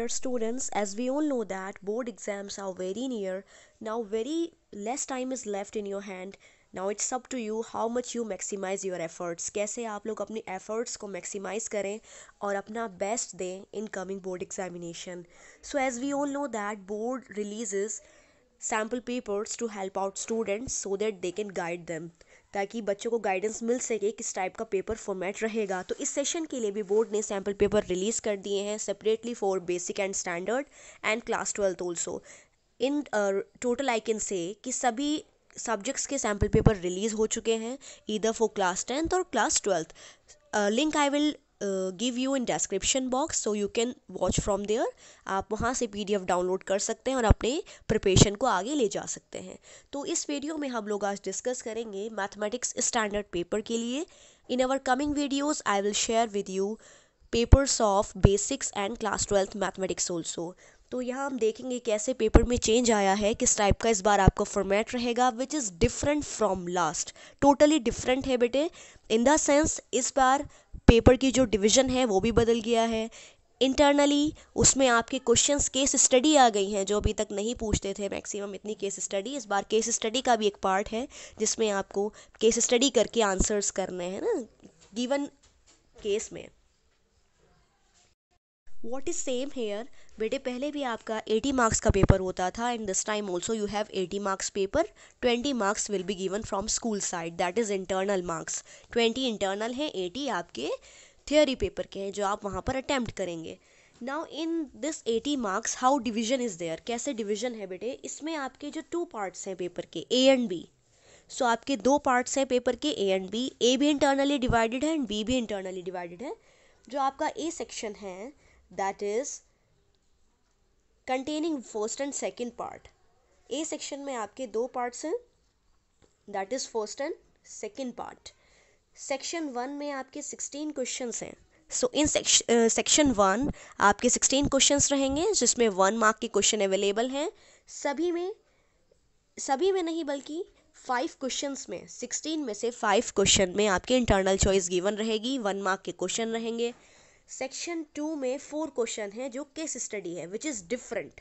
Dear students, as we all know that board exams are very near, now very less time is left in your hand. Now it's up to you how much you maximize your efforts. कैसे आप लोग अपने efforts को maximize करें और अपना best दें in coming board examination. So as we all know that board releases sample papers to help out students so that they can guide them. ताकि बच्चों को गाइडेंस मिल सके किस टाइप का पेपर फॉर्मेट रहेगा तो इस सेशन के लिए भी बोर्ड ने सैम्पल पेपर रिलीज़ कर दिए हैं separately for basic and standard and class twelfth also in total I can say कि सभी सब्जेक्ट्स के सैम्पल पेपर रिलीज़ हो चुके हैं इधर फॉर क्लास टेंथ और class twelfth link I will give you in description box so you can watch from there आप वहाँ से एफ डाउनलोड कर सकते हैं और अपने प्रिपरेशन को आगे ले जा सकते हैं तो इस वीडियो में हम लोग आज डिस्कस करेंगे मैथमेटिक्स स्टैंडर्ड पेपर के लिए in our coming videos I will share with you papers of basics and class twelfth mathematics also तो यहाँ हम देखेंगे कैसे पेपर में चेंज आया है किस टाइप का इस बार आपका फॉर्मेट रहेगा which is different from last totally different है बेटे इन द सेंस इस बार पेपर की जो डिवीज़न है वो भी बदल गया है इंटरनली उसमें आपके क्वेश्चंस केस स्टडी आ गई हैं जो अभी तक नहीं पूछते थे मैक्सिमम इतनी केस स्टडी इस बार केस स्टडी का भी एक पार्ट है जिसमें आपको केस स्टडी करके आंसर्स करने हैं ना गिवन केस में वॉट इज़ सेम हेयर बेटे पहले भी आपका 80 मार्क्स का पेपर होता था and this time also you have 80 marks paper 20 marks will be given from school side that is internal marks 20 internal हैं 80 आपके थियोरी पेपर के हैं जो आप वहाँ पर अटैम्प्ट करेंगे now in this 80 marks how division is there कैसे डिविज़न है बेटे इसमें आपके जो टू पार्ट्स हैं पेपर के ए एंड बी सो आपके दो पार्ट्स हैं पेपर के ए एंड बी ए भी इंटरनली डिवाइडेड है एंड बी भी इंटरनली डिवाइडेड है जो आपका ए सेक्शन है that is containing first and second part A section में आपके दो पार्ट्स हैं that is first and second part section one में आपके सिक्सटीन क्वेश्चन हैं सो इन सेक्शन वन आपके सिक्सटीन क्वेश्चन रहेंगे जिसमें वन मार्क के क्वेश्चन अवेलेबल हैं सभी में सभी में नहीं बल्कि फाइव क्वेश्चन में सिक्सटीन में से फाइव क्वेश्चन में आपके इंटरनल चॉइस गिवन रहेगी वन मार्क के क्वेश्चन रहेंगे सेक्शन टू में फोर क्वेश्चन है जो केस स्टडी है विच इज डिफरेंट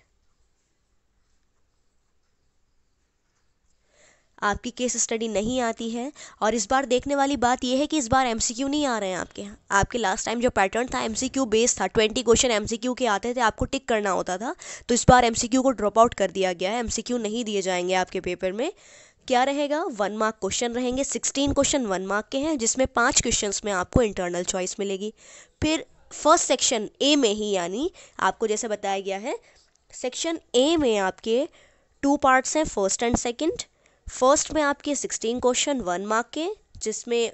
आपकी केस स्टडी नहीं आती है और इस बार देखने वाली बात यह है कि इस बार एमसीक्यू नहीं आ रहे हैं आपके यहाँ आपके लास्ट टाइम जो पैटर्न था एमसीक्यू बेस था ट्वेंटी क्वेश्चन एमसीक्यू के आते थे आपको टिक करना होता था तो इस बार एमसीक्यू को ड्रॉप आउट कर दिया गया है एमसीक्यू नहीं दिए जाएंगे आपके पेपर में क्या रहेगा वन मार्क क्वेश्चन रहेंगे सिक्सटीन क्वेश्चन वन मार्क के हैं जिसमें पाँच क्वेश्चन में आपको इंटरनल चॉइस मिलेगी फिर फर्स्ट सेक्शन ए में ही यानी आपको जैसे बताया गया है सेक्शन ए में आपके टू पार्ट्स हैं फर्स्ट एंड सेकंड फर्स्ट में आपके सिक्सटीन क्वेश्चन वन मार्क के जिसमें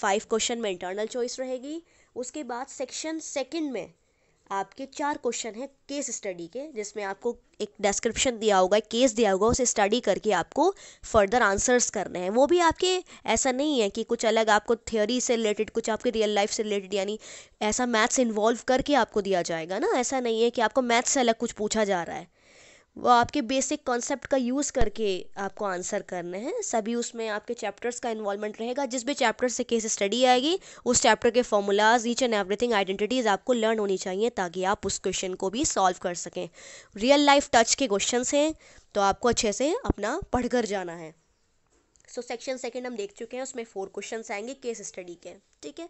फाइव क्वेश्चन में इंटरनल चॉइस रहेगी उसके बाद सेक्शन सेकंड में आपके चार क्वेश्चन हैं केस स्टडी के जिसमें आपको एक डिस्क्रिप्शन दिया होगा एक केस दिया होगा उसे स्टडी करके आपको फर्दर आंसर्स करने हैं वो भी आपके ऐसा नहीं है कि कुछ अलग आपको थ्योरी से रिलेटेड कुछ आपके रियल लाइफ से रिलेटेड यानी ऐसा मैथ्स इन्वॉल्व करके आपको दिया जाएगा ना ऐसा नहीं है कि आपको मैथ्स से अलग कुछ पूछा जा रहा है वो आपके बेसिक कॉन्सेप्ट का यूज़ करके आपको आंसर करने हैं सभी उसमें आपके चैप्टर्स का इन्वॉल्वमेंट रहेगा जिस भी चैप्टर से केस स्टडी आएगी उस चैप्टर के formulas each and everything identities आपको लर्न होनी चाहिए ताकि आप उस क्वेश्चन को भी सॉल्व कर सकें रियल लाइफ टच के क्वेश्चन हैं तो आपको अच्छे से अपना पढ़ कर जाना है सो सेक्शन सेकेंड हम देख चुके हैं उसमें फोर क्वेश्चन आएंगे केस स्टडी के ठीक है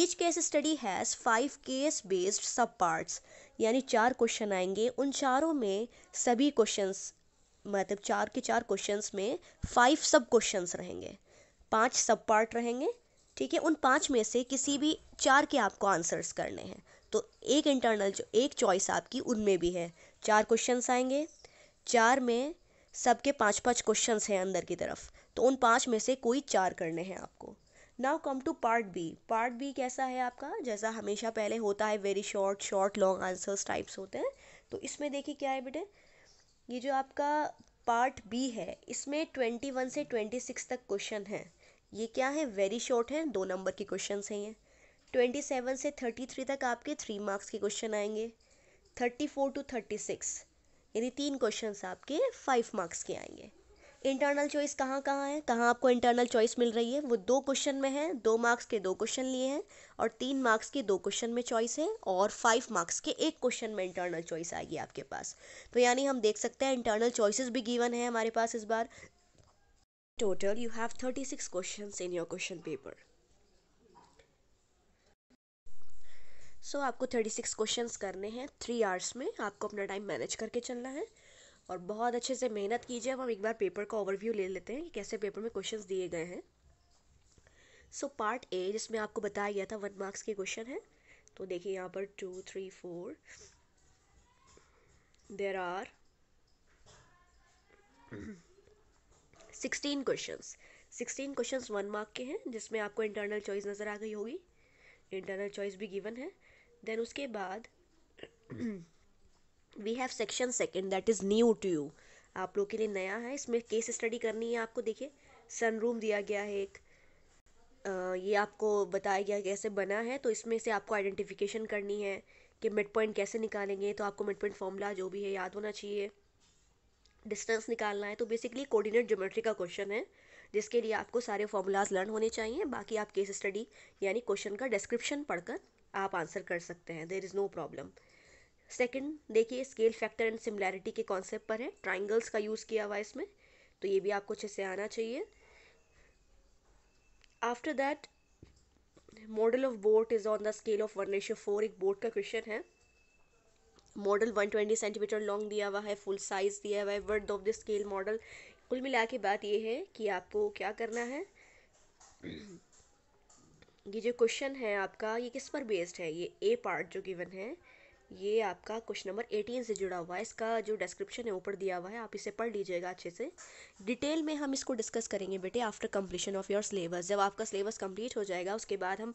each case study has five case based sub parts यानी चार क्वेश्चन आएंगे उन चारों में सभी क्वेश्चन मतलब चार के चार क्वेश्चन में फाइव सब क्वेश्चन रहेंगे पांच सब पार्ट रहेंगे ठीक है उन पांच में से किसी भी चार के आपको आंसर्स करने हैं तो एक इंटरनल जो एक चॉइस आपकी उनमें भी है चार क्वेश्चंस आएंगे चार में सबके पांच पांच क्वेश्चंस हैं अंदर की तरफ तो उन पाँच में से कोई चार करने हैं आपको now come to part B part B कैसा है आपका जैसा हमेशा पहले होता है very short short long answers types होते हैं तो इसमें देखिए क्या है बेटे ये जो आपका पार्ट बी है इसमें ट्वेंटी वन से ट्वेंटी सिक्स तक क्वेश्चन हैं ये क्या है वेरी शॉर्ट है दो नंबर के क्वेश्चन हैं ये ट्वेंटी सेवन से थर्टी थ्री तक आपके थ्री मार्क्स के क्वेश्चन आएंगे thirty four to thirty six यानी तीन क्वेश्चन आपके फाइव मार्क्स के आएंगे इंटरनल चॉइस कहाँ कहाँ है कहाँ आपको इंटरनल चॉइस मिल रही है वो दो क्वेश्चन में है दो मार्क्स के दो क्वेश्चन लिए हैं और तीन मार्क्स के दो क्वेश्चन में चॉइस है और फाइव मार्क्स के एक क्वेश्चन में इंटरनल चॉइस आएगी आपके पास तो यानी हम देख सकते हैं इंटरनल चॉइसेस भी गिवन है हमारे पास इस बार total you have thirty six question in your question paper so आपको थर्टी सिक्स क्वेश्चन करने हैं थ्री आवर्स में आपको अपना टाइम मैनेज करके चलना है और बहुत अच्छे से मेहनत कीजिए अब हम एक बार पेपर का ओवरव्यू ले लेते हैं कि कैसे पेपर में क्वेश्चन दिए गए हैं सो पार्ट ए जिसमें आपको बताया गया था वन मार्क्स के क्वेश्चन हैं तो देखिए यहाँ पर two three four there are sixteen question sixteen question one mark के हैं जिसमें आपको इंटरनल चॉइस नज़र आ गई होगी इंटरनल चॉइस भी गिवन है देन उसके बाद we have section second that is new to you आप लोग के लिए नया है इसमें केस स्टडी करनी है आपको देखिए सन रूम दिया गया है एक ये आपको बताया गया कैसे बना है तो इसमें से आपको आइडेंटिफिकेशन करनी है कि मिड पॉइंट कैसे निकालेंगे तो आपको मिड पॉइंट फॉर्मूला जो भी है याद होना चाहिए डिस्टेंस निकालना है तो बेसिकली कोऑर्डिनेट ज्योमेट्री का क्वेश्चन है जिसके लिए आपको सारे फॉर्मूलाज लर्न होने चाहिए बाकी आप केस स्टडी यानी क्वेश्चन का डिस्क्रिप्शन पढ़कर आप आंसर कर सकते हैं there is no problem second देखिए स्केल फैक्टर एंड सिमिलैरिटी के कॉन्सेप्ट पर है ट्राइंगल्स का यूज़ किया हुआ है इसमें तो ये भी आपको अच्छे से आना चाहिए after that model of boat is on the scale of one ratio four एक बोट का क्वेश्चन है model one twenty centimetre long दिया हुआ है फुल साइज़ दिया हुआ है worth of the scale model कुल मिला के बात ये है कि आपको क्या करना है ये जो क्वेश्चन है आपका ये किस पर बेस्ड है ये ए पार्ट जो गिवन है ये आपका क्वेश्चन नंबर 18 से जुड़ा हुआ है इसका जो डिस्क्रिप्शन है ऊपर दिया हुआ है आप इसे पढ़ लीजिएगा अच्छे से डिटेल में हम इसको डिस्कस करेंगे बेटे after completion of your syllabus जब आपका सिलेबस कंप्लीट हो जाएगा उसके बाद हम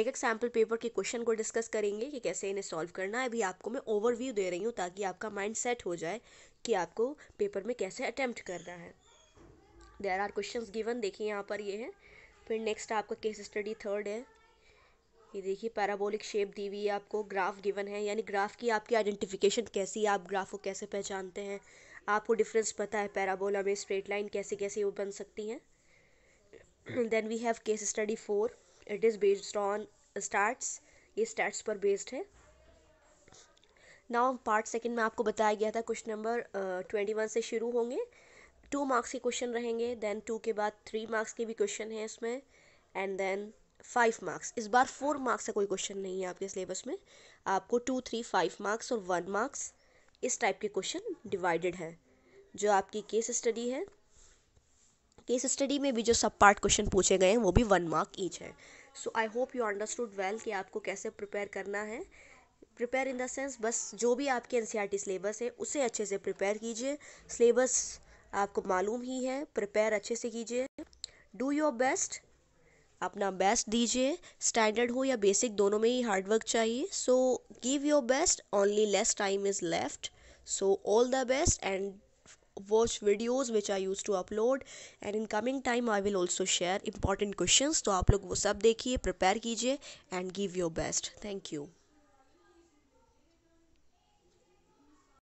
एक एक सैम्पल पेपर के क्वेश्चन को डिस्कस करेंगे कि कैसे इन्हें सॉल्व करना है अभी आपको मैं ओवरव्यू दे रही हूँ ताकि आपका माइंड सेट हो जाए कि आपको पेपर में कैसे अटैम्प्ट करना है देर आर क्वेश्चन गिवन देखिए यहाँ पर ये है फिर नेक्स्ट आपका केस स्टडी थर्ड है ये देखिए पैराबोलिक शेप दी हुई है आपको ग्राफ गिवन है यानी ग्राफ की आपकी आइडेंटिफिकेशन कैसी है आप ग्राफ को कैसे पहचानते हैं आपको डिफरेंस पता है पैराबोला में स्ट्रेट लाइन कैसे कैसे वो बन सकती हैं then we have case study four it is based on starts ये स्टार्ट्स पर बेस्ड है नाउ पार्ट सेकेंड में आपको बताया गया था क्वेश्चन नंबर ट्वेंटी वन से शुरू होंगे टू मार्क्स के क्वेश्चन रहेंगे देन टू के बाद थ्री मार्क्स के भी क्वेश्चन हैं इसमें एंड देन फाइव मार्क्स इस बार फोर मार्क्स का कोई क्वेश्चन नहीं है आपके सिलेबस में आपको टू थ्री फाइव मार्क्स और वन मार्क्स इस टाइप के क्वेश्चन डिवाइडेड हैं जो आपकी केस स्टडी है केस स्टडी में भी जो सब पार्ट क्वेश्चन पूछे गए हैं वो भी वन मार्क ईच है so I hope you understood well कि आपको कैसे प्रिपेयर करना है प्रिपेयर इन द सेंस बस जो भी आपके एन सिलेबस e है उसे अच्छे से प्रिपेयर कीजिए सिलेबस आपको मालूम ही है प्रिपेयर अच्छे से कीजिए डू योर बेस्ट अपना बेस्ट दीजिए स्टैंडर्ड हो या बेसिक दोनों में ही हार्डवर्क चाहिए so give your best only less time is left so all the best and watch videos which I use to upload and in coming time I will also share important question तो आप लोग वो सब देखिए prepare कीजिए and give your best thank you